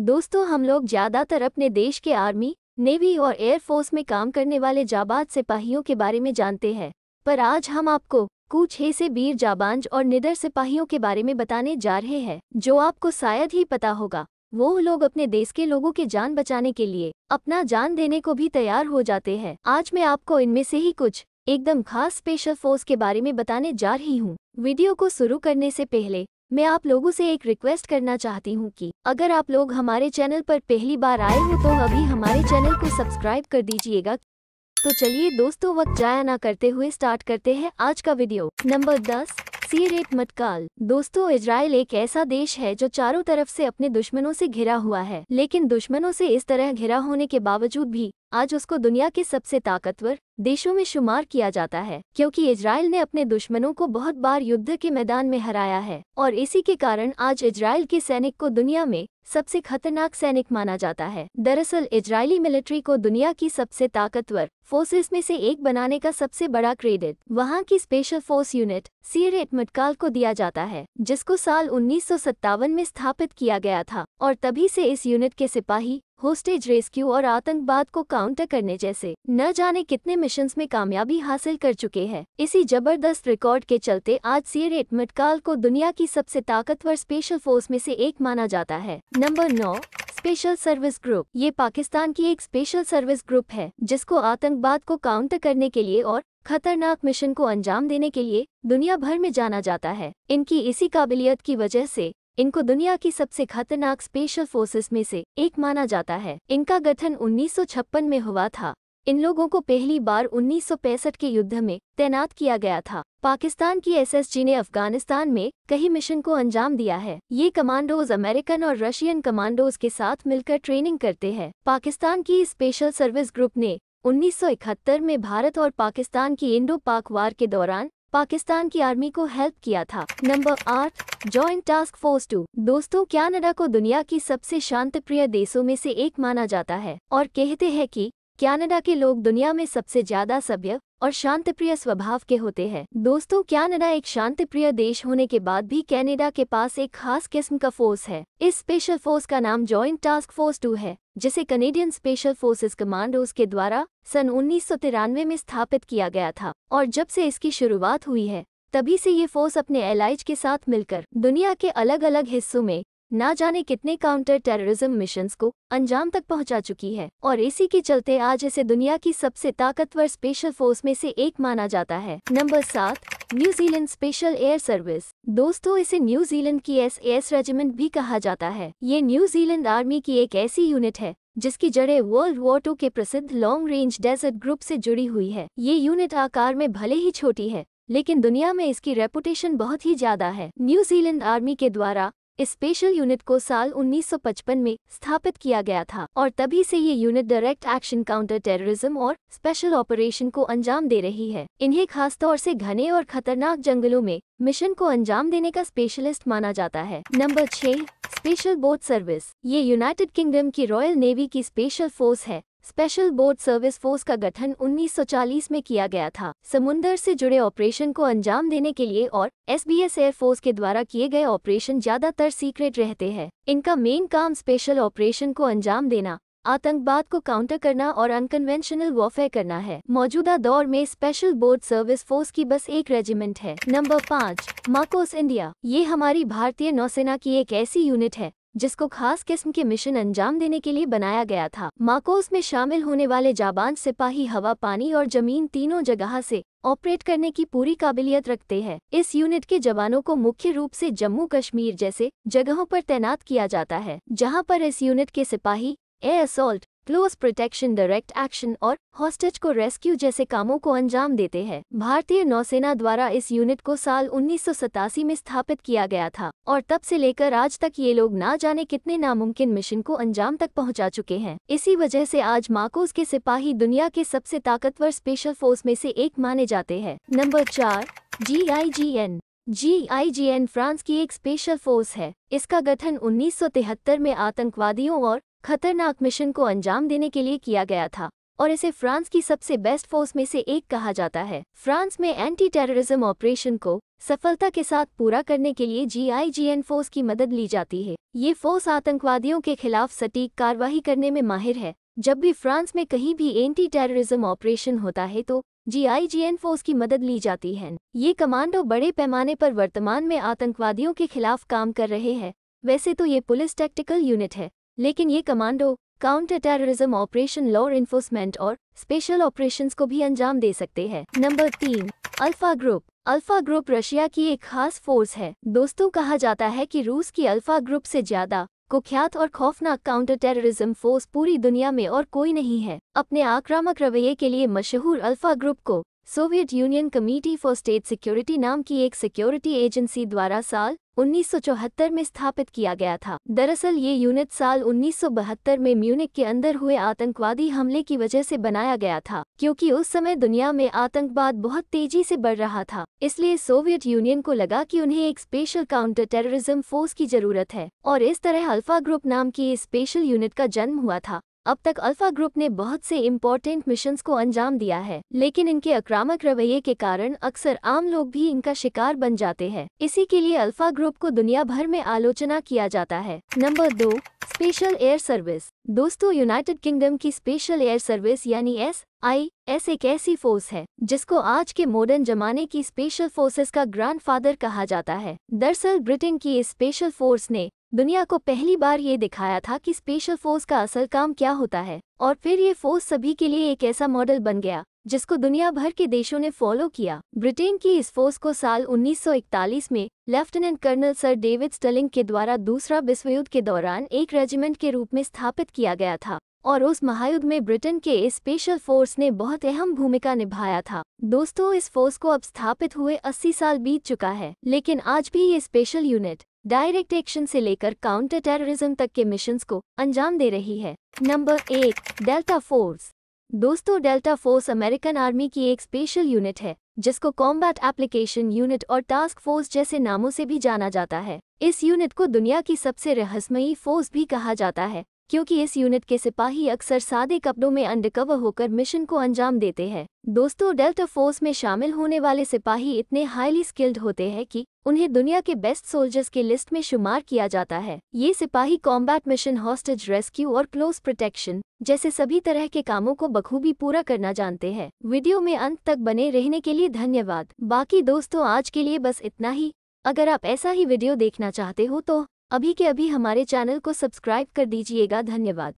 दोस्तों हम लोग ज़्यादातर अपने देश के आर्मी नेवी और एयरफोर्स में काम करने वाले जाबाज सिपाहियों के बारे में जानते हैं पर आज हम आपको कुछ ऐसे बीर जाबांज और निडर सिपाहियों के बारे में बताने जा रहे हैं जो आपको शायद ही पता होगा वो लोग अपने देश के लोगों के जान बचाने के लिए अपना जान देने को भी तैयार हो जाते हैं आज मैं आपको इनमें से ही कुछ एकदम खास स्पेशल फोर्स के बारे में बताने जा रही हूँ वीडियो को शुरू करने से पहले मैं आप लोगों से एक रिक्वेस्ट करना चाहती हूँ कि अगर आप लोग हमारे चैनल पर पहली बार आए हो तो अभी हमारे चैनल को सब्सक्राइब कर दीजिएगा तो चलिए दोस्तों वक्त जाया ना करते हुए स्टार्ट करते हैं आज का वीडियो नंबर दस सीरेट मतकाल दोस्तों इसराइल एक ऐसा देश है जो चारों तरफ से अपने दुश्मनों से घिरा हुआ है लेकिन दुश्मनों से इस तरह घिरा होने के बावजूद भी आज उसको दुनिया के सबसे ताकतवर देशों में शुमार किया जाता है क्योंकि इसराइल ने अपने दुश्मनों को बहुत बार युद्ध के मैदान में हराया है और इसी के कारण आज इसराइल के सैनिक को दुनिया में सबसे खतरनाक सैनिक माना जाता है दरअसल इजरायली मिलिट्री को दुनिया की सबसे ताकतवर फोर्सेस में से एक बनाने का सबसे बड़ा क्रेडिट वहां की special force unit Sayeret Matkal को दिया जाता है जिसको साल उन्नीस में स्थापित किया गया था और तभी से इस यूनिट के सिपाही होस्टेज रेस्क्यू और आतंकवाद को काउंटर करने जैसे न जाने कितने मिशन में कामयाबी हासिल कर चुके हैं इसी जबरदस्त रिकॉर्ड के चलते आज सीर एटमटकाल को दुनिया की सबसे ताकतवर स्पेशल फोर्स में से एक माना जाता है नंबर नौ स्पेशल सर्विस ग्रुप ये पाकिस्तान की एक स्पेशल सर्विस ग्रुप है जिसको आतंकवाद को काउंटर करने के लिए और खतरनाक मिशन को अंजाम देने के लिए दुनिया भर में जाना जाता है इनकी इसी काबिलियत की वजह से इनको दुनिया की सबसे खतरनाक स्पेशल फोर्सेस में से एक माना जाता है इनका गठन उन्नीस में हुआ था इन लोगों को पहली बार उन्नीस के युद्ध में तैनात किया गया था पाकिस्तान की एसएसजी ने अफगानिस्तान में कई मिशन को अंजाम दिया है ये कमांडोज अमेरिकन और रशियन कमांडोज के साथ मिलकर ट्रेनिंग करते हैं पाकिस्तान की स्पेशल सर्विस ग्रुप ने 1971 में भारत और पाकिस्तान की इंडो पाक वार के दौरान पाकिस्तान की आर्मी को हेल्प किया था नंबर आठ जॉइंट टास्क फोर्स टू दोस्तों कनाडा को दुनिया की सबसे प्रिय देशों में से एक माना जाता है और कहते हैं कि कनाडा के लोग दुनिया में सबसे ज्यादा सभ्य और प्रिय स्वभाव के होते हैं दोस्तों कनाडा एक प्रिय देश होने के बाद भी कनाडा के पास एक खास किस्म का फोर्स है इस स्पेशल फोर्स का नाम ज्वाइंट टास्क फोर्स टू है जिसे कनेडियन स्पेशल फोर्सेस कमांडोज के द्वारा सन उन्नीस में स्थापित किया गया था और जब से इसकी शुरुआत हुई है तभी से ये फोर्स अपने एलाइज के साथ मिलकर दुनिया के अलग अलग हिस्सों में ना जाने कितने काउंटर टेररिज्म मिशंस को अंजाम तक पहुंचा चुकी है और इसी के चलते आज इसे दुनिया की सबसे ताकतवर स्पेशल फोर्स में से एक माना जाता है नंबर सात न्यूजीलैंड स्पेशल एयर सर्विस दोस्तों इसे न्यूजीलैंड की एस एस रेजिमेंट भी कहा जाता है ये न्यूजीलैंड आर्मी की एक ऐसी यूनिट है जिसकी जड़ें वर्ल्ड वॉर टू के प्रसिद्ध लॉन्ग रेंज डेजर्ट ग्रुप से जुड़ी हुई है ये यूनिट आकार में भले ही छोटी है लेकिन दुनिया में इसकी रेपुटेशन बहुत ही ज्यादा है न्यूजीलैंड आर्मी के द्वारा स्पेशल यूनिट को साल 1955 में स्थापित किया गया था और तभी से ये unit direct action counter terrorism और स्पेशल ऑपरेशन को अंजाम दे रही है इन्हें खासतौर से घने और खतरनाक जंगलों में मिशन को अंजाम देने का स्पेशलिस्ट माना जाता है नंबर छह स्पेशल बोट सर्विस ये यूनाइटेड किंगडम की रॉयल नेवी की स्पेशल फोर्स है स्पेशल बोट सर्विस फोर्स का गठन 1940 में किया गया था समुंदर से जुड़े ऑपरेशन को अंजाम देने के लिए और एसबीएस फोर्स के द्वारा किए गए ऑपरेशन ज्यादातर सीक्रेट रहते हैं इनका मेन काम स्पेशल ऑपरेशन को अंजाम देना आतंकवाद को काउंटर करना और अनकन्वेंशनल वॉरफेयर करना है मौजूदा दौर में स्पेशल बोर्ड सर्विस फोर्स की बस एक रेजिमेंट है नंबर पाँच माकोस इंडिया ये हमारी भारतीय नौसेना की एक ऐसी यूनिट है जिसको खास किस्म के मिशन अंजाम देने के लिए बनाया गया था माकोस में शामिल होने वाले जाबान सिपाही हवा पानी और जमीन तीनों जगह से ऑपरेट करने की पूरी काबिलियत रखते हैं इस यूनिट के जवानों को मुख्य रूप से जम्मू कश्मीर जैसे जगहों पर तैनात किया जाता है जहां पर इस यूनिट के सिपाही air assault close protection direct action और हॉस्टेज को रेस्क्यू जैसे कामों को अंजाम देते हैं भारतीय नौसेना द्वारा इस यूनिट को साल उन्नीस में स्थापित किया गया था और तब से लेकर आज तक ये लोग ना जाने कितने नामुमकिन मिशन को अंजाम तक पहुंचा चुके हैं इसी वजह से आज माकोस के सिपाही दुनिया के सबसे ताकतवर स्पेशल फोर्स में से एक माने जाते हैं नंबर चार G I G N G I G N France की एक स्पेशल फोर्स है इसका गठन 1973 में आतंकवादियों और खतरनाक मिशन को अंजाम देने के लिए किया गया था और इसे फ्रांस की सबसे बेस्ट फोर्स में से एक कहा जाता है फ्रांस में एंटी टेररिज्म ऑपरेशन को सफलता के साथ पूरा करने के लिए जीआईजीएन फोर्स की मदद ली जाती है ये फोर्स आतंकवादियों के खिलाफ सटीक कार्रवाई करने में माहिर है जब भी फ्रांस में कहीं भी एंटी टेररिज्म ऑपरेशन होता है तो जीआईजीएन फोर्स की मदद ली जाती है ये कमांडो बड़े पैमाने पर वर्तमान में आतंकवादियों के खिलाफ काम कर रहे हैं वैसे तो ये पुलिस टैक्टिकल यूनिट है लेकिन ये commando counter terrorism operation law enforcement और स्पेशल ऑपरेशंस को भी अंजाम दे सकते हैं नंबर तीन alpha group alpha group Russia की एक खास फोर्स है दोस्तों कहा जाता है कि रूस की अल्फा ग्रुप से ज्यादा कुख्यात और खौफनाक काउंटर टेररिज्म फोर्स पूरी दुनिया में और कोई नहीं है अपने आक्रामक रवैये के लिए मशहूर अल्फा ग्रुप को Soviet Union committee for state security नाम की एक सिक्योरिटी एजेंसी द्वारा साल उन्नीस में स्थापित किया गया था दरअसल ये यूनिट साल 1972 में म्यूनिक के अंदर हुए आतंकवादी हमले की वजह से बनाया गया था क्योंकि उस समय दुनिया में आतंकवाद बहुत तेजी से बढ़ रहा था इसलिए सोवियत यूनियन को लगा कि उन्हें एक स्पेशल काउंटर टेररिज्म फोर्स की जरूरत है और इस तरह अल्फा ग्रुप नाम की इस स्पेशल यूनिट का जन्म हुआ था अब तक अल्फा ग्रुप ने बहुत से इम्पोर्टेंट मिशंस को अंजाम दिया है लेकिन इनके आक्रामक रवैये के कारण अक्सर आम लोग भी इनका शिकार बन जाते हैं इसी के लिए अल्फा ग्रुप को दुनिया भर में आलोचना किया जाता है नंबर दो स्पेशल एयर सर्विस दोस्तों यूनाइटेड किंगडम की स्पेशल एयर सर्विस यानी एस आई एस एक ऐसी फोर्स है जिसको आज के मॉडर्न जमाने की स्पेशल फोर्सेस का ग्रैंडफादर कहा जाता है दरअसल ब्रिटेन की इस स्पेशल फोर्स ने दुनिया को पहली बार ये दिखाया था कि स्पेशल फोर्स का असल काम क्या होता है और फिर ये फोर्स सभी के लिए एक ऐसा मॉडल बन गया जिसको दुनिया भर के देशों ने फॉलो किया ब्रिटेन की इस फोर्स को साल 1941 में lieutenant colonel sir David Stirling के द्वारा दूसरा विश्व युद्ध के दौरान एक रेजिमेंट के रूप में स्थापित किया गया था और उस महायुद्ध में ब्रिटेन के इस स्पेशल फोर्स ने बहुत अहम भूमिका निभाया था दोस्तों इस फोर्स को अब स्थापित हुए 80 साल बीत चुका है लेकिन आज भी ये स्पेशल यूनिट डायरेक्ट एक्शन से लेकर काउंटर टेररिज्म तक के मिशंस को अंजाम दे रही है नंबर एक डेल्टा फोर्स दोस्तों डेल्टा फोर्स अमेरिकन आर्मी की एक स्पेशल यूनिट है जिसको कॉम्बैट एप्लीकेशन यूनिट और टास्क फोर्स जैसे नामों से भी जाना जाता है इस यूनिट को दुनिया की सबसे रहस्यमयी फोर्स भी कहा जाता है क्योंकि इस यूनिट के सिपाही अक्सर सादे कपड़ों में अंडरकवर होकर मिशन को अंजाम देते हैं दोस्तों डेल्टा फोर्स में शामिल होने वाले सिपाही इतने हाईली स्किल्ड होते हैं कि उन्हें दुनिया के बेस्ट सोल्जर्स के लिस्ट में शुमार किया जाता है ये सिपाही कॉम्बैट मिशन हॉस्टेज रेस्क्यू और क्लोज प्रोटेक्शन जैसे सभी तरह के कामों को बखूबी पूरा करना जानते हैं वीडियो में अंत तक बने रहने के लिए धन्यवाद बाकी दोस्तों आज के लिए बस इतना ही अगर आप ऐसा ही वीडियो देखना चाहते हो तो अभी के अभी हमारे चैनल को सब्सक्राइब कर दीजिएगा धन्यवाद